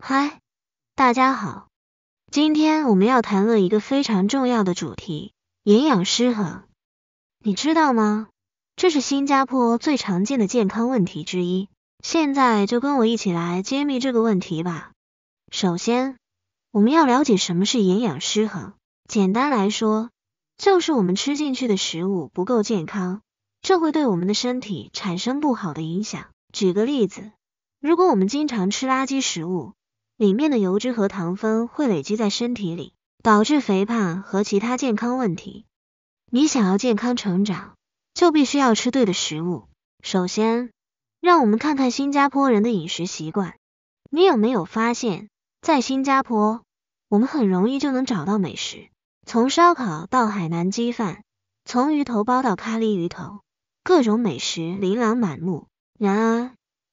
嗨，大家好，今天我们要谈论一个非常重要的主题——营养失衡。你知道吗？这是新加坡最常见的健康问题之一。现在就跟我一起来揭秘这个问题吧。首先，我们要了解什么是营养失衡。简单来说，就是我们吃进去的食物不够健康，这会对我们的身体产生不好的影响。举个例子，如果我们经常吃垃圾食物，里面的油脂和糖分会累积在身体里，导致肥胖和其他健康问题。你想要健康成长，就必须要吃对的食物。首先，让我们看看新加坡人的饮食习惯。你有没有发现，在新加坡，我们很容易就能找到美食，从烧烤到海南鸡饭，从鱼头包到咖喱鱼头，各种美食琳琅满目。然而，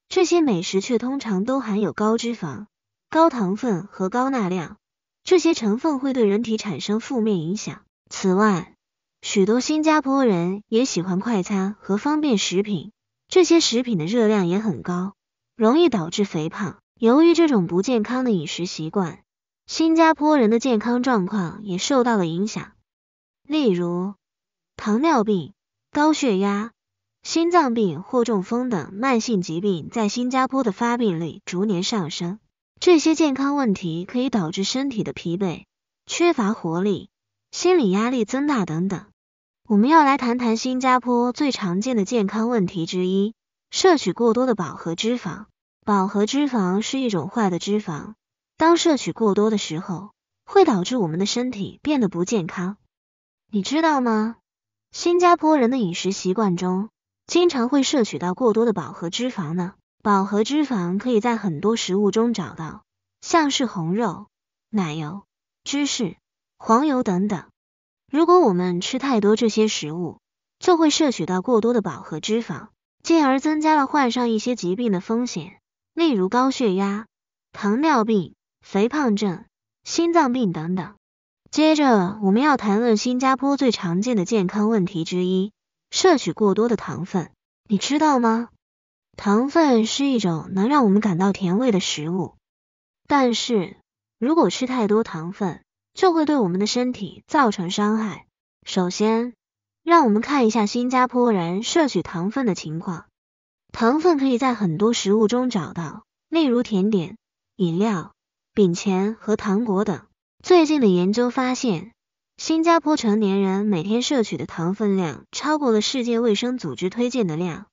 这些美食却通常都含有高脂肪。高糖分和高钠量，这些成分会对人体产生负面影响。此外，许多新加坡人也喜欢快餐和方便食品，这些食品的热量也很高，容易导致肥胖。由于这种不健康的饮食习惯，新加坡人的健康状况也受到了影响。例如，糖尿病、高血压、心脏病或中风等慢性疾病在新加坡的发病率逐年上升。这些健康问题可以导致身体的疲惫、缺乏活力、心理压力增大等等。我们要来谈谈新加坡最常见的健康问题之一——摄取过多的饱和脂肪。饱和脂肪是一种坏的脂肪，当摄取过多的时候，会导致我们的身体变得不健康。你知道吗？新加坡人的饮食习惯中，经常会摄取到过多的饱和脂肪呢。饱和脂肪可以在很多食物中找到，像是红肉、奶油、芝士、黄油等等。如果我们吃太多这些食物，就会摄取到过多的饱和脂肪，进而增加了患上一些疾病的风险，例如高血压、糖尿病、肥胖症、心脏病等等。接着，我们要谈论新加坡最常见的健康问题之一——摄取过多的糖分，你知道吗？糖分是一种能让我们感到甜味的食物，但是如果吃太多糖分，就会对我们的身体造成伤害。首先，让我们看一下新加坡人摄取糖分的情况。糖分可以在很多食物中找到，例如甜点、饮料、饼前和糖果等。最近的研究发现，新加坡成年人每天摄取的糖分量超过了世界卫生组织推荐的量。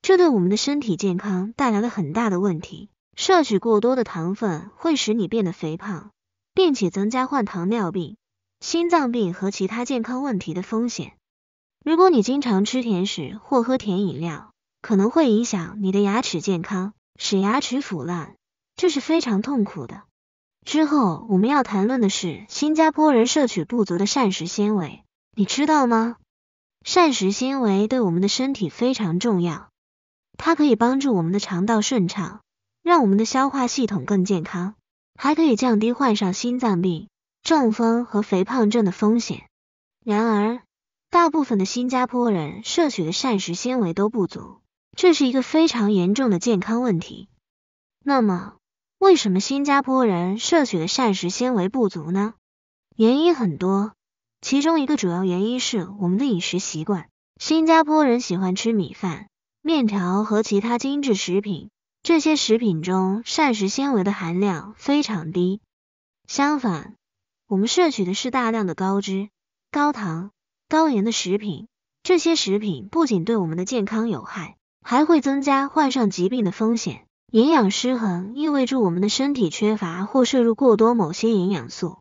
这对我们的身体健康带来了很大的问题。摄取过多的糖分会使你变得肥胖，并且增加患糖尿病、心脏病和其他健康问题的风险。如果你经常吃甜食或喝甜饮料，可能会影响你的牙齿健康，使牙齿腐烂，这是非常痛苦的。之后我们要谈论的是新加坡人摄取不足的膳食纤维，你知道吗？膳食纤维对我们的身体非常重要。它可以帮助我们的肠道顺畅，让我们的消化系统更健康，还可以降低患上心脏病、中风和肥胖症的风险。然而，大部分的新加坡人摄取的膳食纤维都不足，这是一个非常严重的健康问题。那么，为什么新加坡人摄取的膳食纤维不足呢？原因很多，其中一个主要原因是我们的饮食习惯。新加坡人喜欢吃米饭。面条和其他精致食品，这些食品中膳食纤维的含量非常低。相反，我们摄取的是大量的高脂、高糖、高盐的食品。这些食品不仅对我们的健康有害，还会增加患上疾病的风险。营养失衡意味着我们的身体缺乏或摄入过多某些营养素，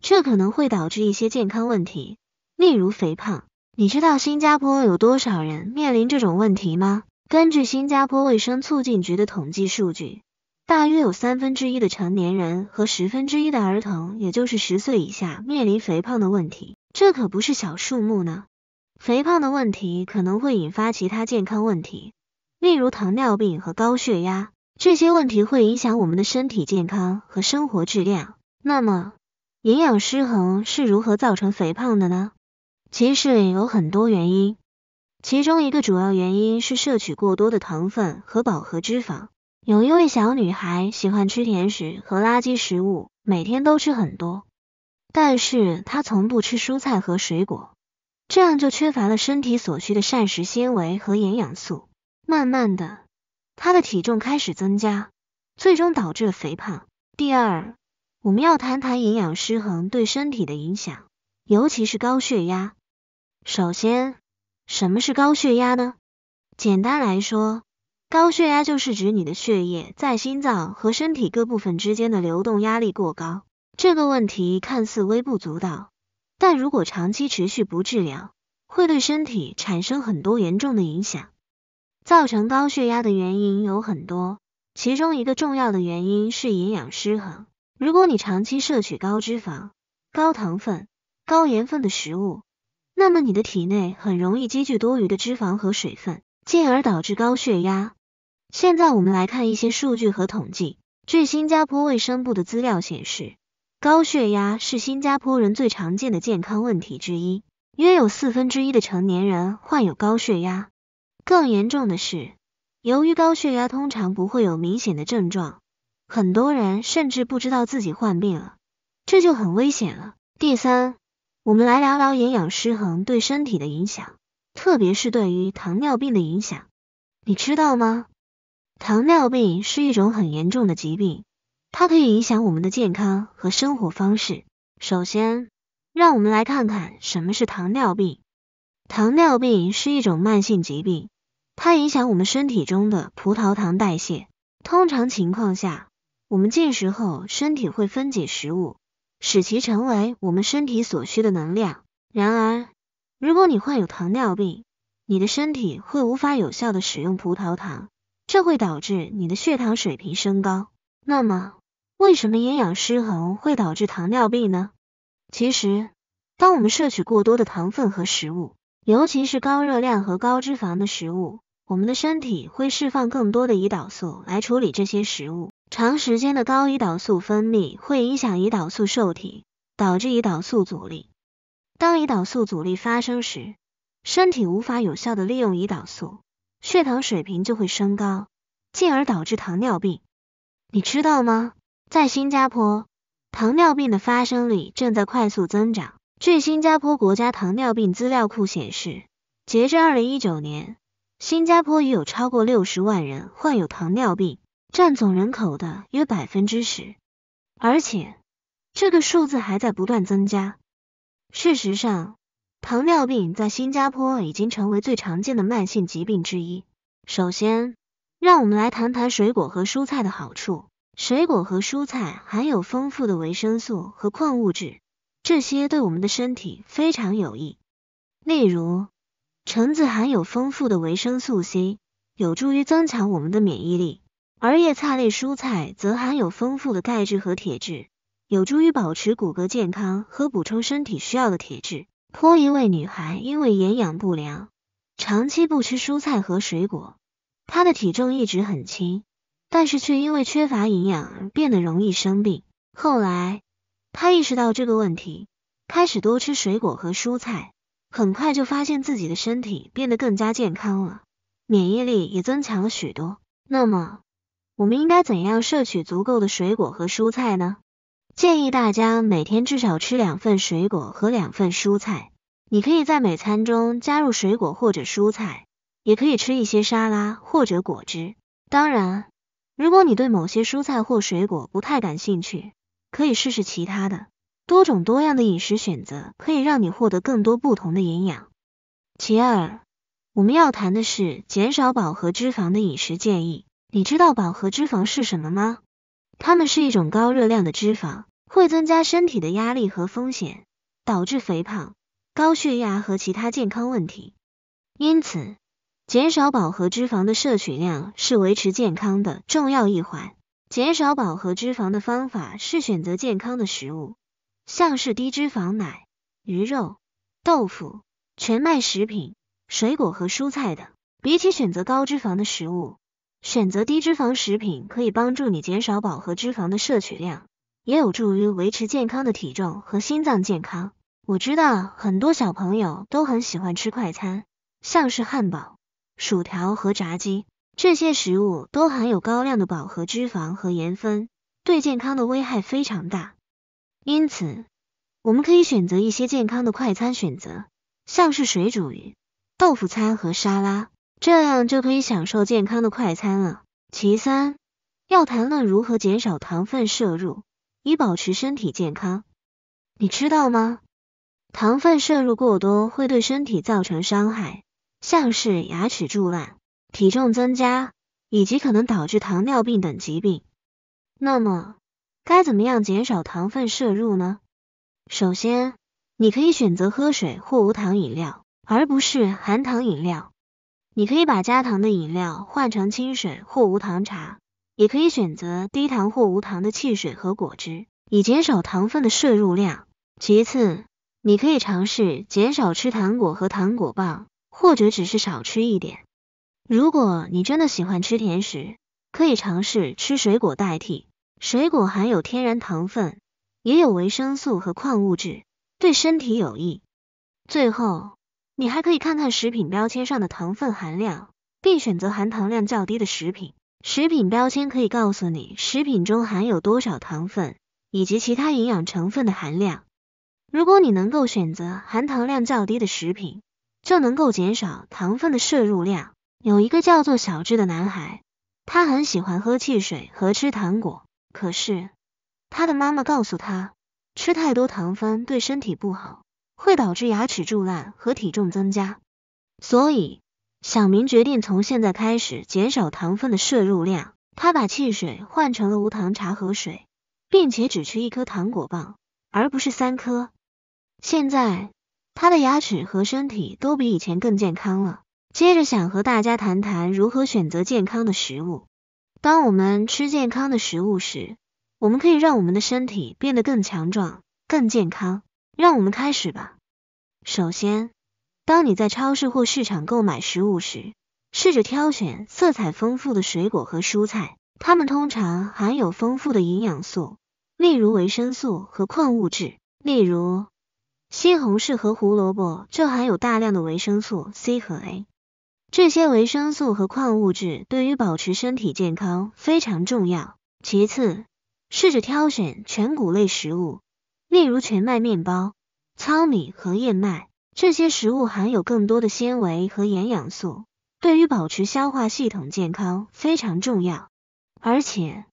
这可能会导致一些健康问题，例如肥胖。你知道新加坡有多少人面临这种问题吗？根据新加坡卫生促进局的统计数据，大约有三分之一的成年人和十分之一的儿童，也就是十岁以下面临肥胖的问题，这可不是小数目呢。肥胖的问题可能会引发其他健康问题，例如糖尿病和高血压，这些问题会影响我们的身体健康和生活质量。那么，营养失衡是如何造成肥胖的呢？其实有很多原因，其中一个主要原因是摄取过多的糖分和饱和脂肪。有一位小女孩喜欢吃甜食和垃圾食物，每天都吃很多，但是她从不吃蔬菜和水果，这样就缺乏了身体所需的膳食纤维和营养素。慢慢的，她的体重开始增加，最终导致了肥胖。第二，我们要谈谈营养失衡对身体的影响，尤其是高血压。首先，什么是高血压呢？简单来说，高血压就是指你的血液在心脏和身体各部分之间的流动压力过高。这个问题看似微不足道，但如果长期持续不治疗，会对身体产生很多严重的影响。造成高血压的原因有很多，其中一个重要的原因是营养失衡。如果你长期摄取高脂肪、高糖分、高盐分的食物，那么你的体内很容易积聚多余的脂肪和水分，进而导致高血压。现在我们来看一些数据和统计。据新加坡卫生部的资料显示，高血压是新加坡人最常见的健康问题之一，约有四分之一的成年人患有高血压。更严重的是，由于高血压通常不会有明显的症状，很多人甚至不知道自己患病了，这就很危险了。第三。我们来聊聊营养失衡对身体的影响，特别是对于糖尿病的影响。你知道吗？糖尿病是一种很严重的疾病，它可以影响我们的健康和生活方式。首先，让我们来看看什么是糖尿病。糖尿病是一种慢性疾病，它影响我们身体中的葡萄糖代谢。通常情况下，我们进食后，身体会分解食物。使其成为我们身体所需的能量。然而，如果你患有糖尿病，你的身体会无法有效地使用葡萄糖，这会导致你的血糖水平升高。那么，为什么营养失衡会导致糖尿病呢？其实，当我们摄取过多的糖分和食物，尤其是高热量和高脂肪的食物，我们的身体会释放更多的胰岛素来处理这些食物。长时间的高胰岛素分泌会影响胰岛素受体，导致胰岛素阻力。当胰岛素阻力发生时，身体无法有效的利用胰岛素，血糖水平就会升高，进而导致糖尿病。你知道吗？在新加坡，糖尿病的发生率正在快速增长。据新加坡国家糖尿病资料库显示，截至二零一九年，新加坡已有超过六十万人患有糖尿病。占总人口的约百分之十，而且这个数字还在不断增加。事实上，糖尿病在新加坡已经成为最常见的慢性疾病之一。首先，让我们来谈谈水果和蔬菜的好处。水果和蔬菜含有丰富的维生素和矿物质，这些对我们的身体非常有益。例如，橙子含有丰富的维生素 C，有助于增强我们的免疫力。而叶菜类蔬菜则含有丰富的钙质和铁质，有助于保持骨骼健康和补充身体需要的铁质。颇一位女孩因为营养不良，长期不吃蔬菜和水果，她的体重一直很轻，但是却因为缺乏营养而变得容易生病。后来，她意识到这个问题，开始多吃水果和蔬菜，很快就发现自己的身体变得更加健康了，免疫力也增强了许多。那么。我们应该怎样摄取足够的水果和蔬菜呢？建议大家每天至少吃两份水果和两份蔬菜。你可以在每餐中加入水果或者蔬菜，也可以吃一些沙拉或者果汁。当然，如果你对某些蔬菜或水果不太感兴趣，可以试试其他的。多种多样的饮食选择可以让你获得更多不同的营养。其二，我们要谈的是减少饱和脂肪的饮食建议。你知道饱和脂肪是什么吗？它们是一种高热量的脂肪，会增加身体的压力和风险，导致肥胖、高血压和其他健康问题。因此，减少饱和脂肪的摄取量是维持健康的重要一环。减少饱和脂肪的方法是选择健康的食物，像是低脂肪奶、鱼肉、豆腐、全麦食品、水果和蔬菜等。比起选择高脂肪的食物。选择低脂肪食品可以帮助你减少饱和脂肪的摄取量，也有助于维持健康的体重和心脏健康。我知道很多小朋友都很喜欢吃快餐，像是汉堡、薯条和炸鸡，这些食物都含有高量的饱和脂肪和盐分，对健康的危害非常大。因此，我们可以选择一些健康的快餐选择，像是水煮鱼、豆腐餐和沙拉。这样就可以享受健康的快餐了。其三，要谈论如何减少糖分摄入，以保持身体健康。你知道吗？糖分摄入过多会对身体造成伤害，像是牙齿蛀烂、体重增加以及可能导致糖尿病等疾病。那么，该怎么样减少糖分摄入呢？首先，你可以选择喝水或无糖饮料，而不是含糖饮料。你可以把加糖的饮料换成清水或无糖茶，也可以选择低糖或无糖的汽水和果汁，以减少糖分的摄入量。其次，你可以尝试减少吃糖果和糖果棒，或者只是少吃一点。如果你真的喜欢吃甜食，可以尝试吃水果代替，水果含有天然糖分，也有维生素和矿物质，对身体有益。最后。你还可以看看食品标签上的糖分含量，并选择含糖量较低的食品。食品标签可以告诉你食品中含有多少糖分以及其他营养成分的含量。如果你能够选择含糖量较低的食品，就能够减少糖分的摄入量。有一个叫做小智的男孩，他很喜欢喝汽水和吃糖果，可是他的妈妈告诉他，吃太多糖分对身体不好。会导致牙齿蛀烂和体重增加，所以小明决定从现在开始减少糖分的摄入量。他把汽水换成了无糖茶和水，并且只吃一颗糖果棒，而不是三颗。现在他的牙齿和身体都比以前更健康了。接着想和大家谈谈如何选择健康的食物。当我们吃健康的食物时，我们可以让我们的身体变得更强壮、更健康。让我们开始吧。首先，当你在超市或市场购买食物时，试着挑选色彩丰富的水果和蔬菜，它们通常含有丰富的营养素，例如维生素和矿物质。例如，西红柿和胡萝卜就含有大量的维生素 C 和 A。这些维生素和矿物质对于保持身体健康非常重要。其次，试着挑选全谷类食物。例如全麦面包、糙米和燕麦，这些食物含有更多的纤维和营养素，对于保持消化系统健康非常重要。而且，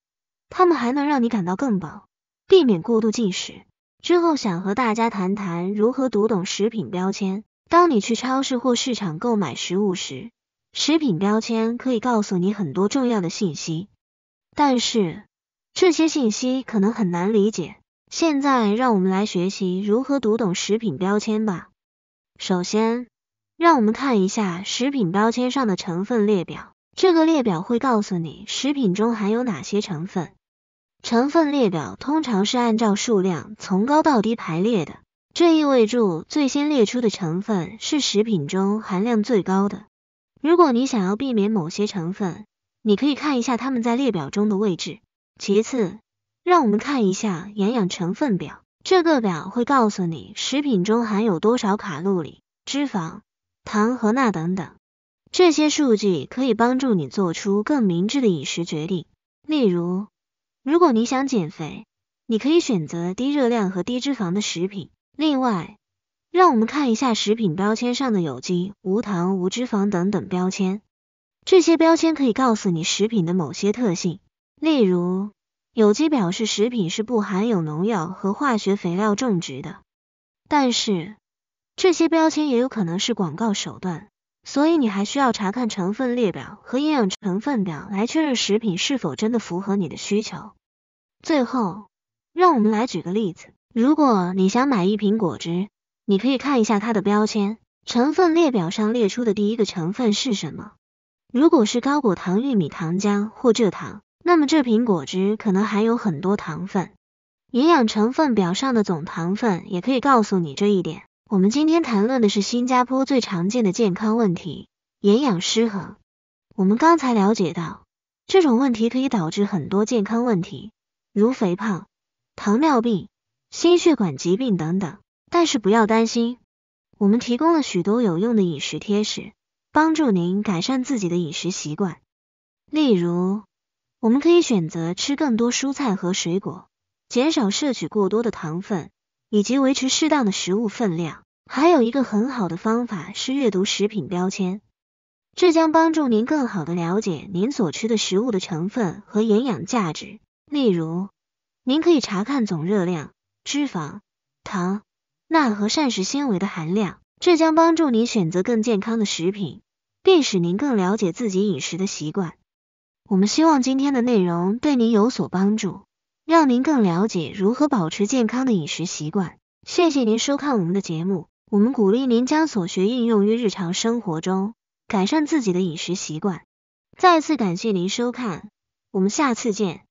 它们还能让你感到更饱，避免过度进食。之后想和大家谈谈如何读懂食品标签。当你去超市或市场购买食物时，食品标签可以告诉你很多重要的信息，但是这些信息可能很难理解。现在让我们来学习如何读懂食品标签吧。首先，让我们看一下食品标签上的成分列表。这个列表会告诉你食品中含有哪些成分。成分列表通常是按照数量从高到低排列的，这意味着最先列出的成分是食品中含量最高的。如果你想要避免某些成分，你可以看一下它们在列表中的位置。其次，让我们看一下营养成分表，这个表会告诉你食品中含有多少卡路里、脂肪、糖和钠等等。这些数据可以帮助你做出更明智的饮食决定。例如，如果你想减肥，你可以选择低热量和低脂肪的食品。另外，让我们看一下食品标签上的有机、无糖、无脂肪等等标签。这些标签可以告诉你食品的某些特性，例如。有机表示食品是不含有农药和化学肥料种植的，但是这些标签也有可能是广告手段，所以你还需要查看成分列表和营养成分表来确认食品是否真的符合你的需求。最后，让我们来举个例子，如果你想买一瓶果汁，你可以看一下它的标签，成分列表上列出的第一个成分是什么？如果是高果糖玉米糖浆或蔗糖。那么这瓶果汁可能含有很多糖分，营养成分表上的总糖分也可以告诉你这一点。我们今天谈论的是新加坡最常见的健康问题——营养失衡。我们刚才了解到，这种问题可以导致很多健康问题，如肥胖、糖尿病、心血管疾病等等。但是不要担心，我们提供了许多有用的饮食贴士，帮助您改善自己的饮食习惯，例如。我们可以选择吃更多蔬菜和水果，减少摄取过多的糖分，以及维持适当的食物分量。还有一个很好的方法是阅读食品标签，这将帮助您更好的了解您所吃的食物的成分和营养价值。例如，您可以查看总热量、脂肪、糖、钠和膳食纤维的含量，这将帮助您选择更健康的食品，并使您更了解自己饮食的习惯。我们希望今天的内容对您有所帮助，让您更了解如何保持健康的饮食习惯。谢谢您收看我们的节目，我们鼓励您将所学应用于日常生活中，改善自己的饮食习惯。再次感谢您收看，我们下次见。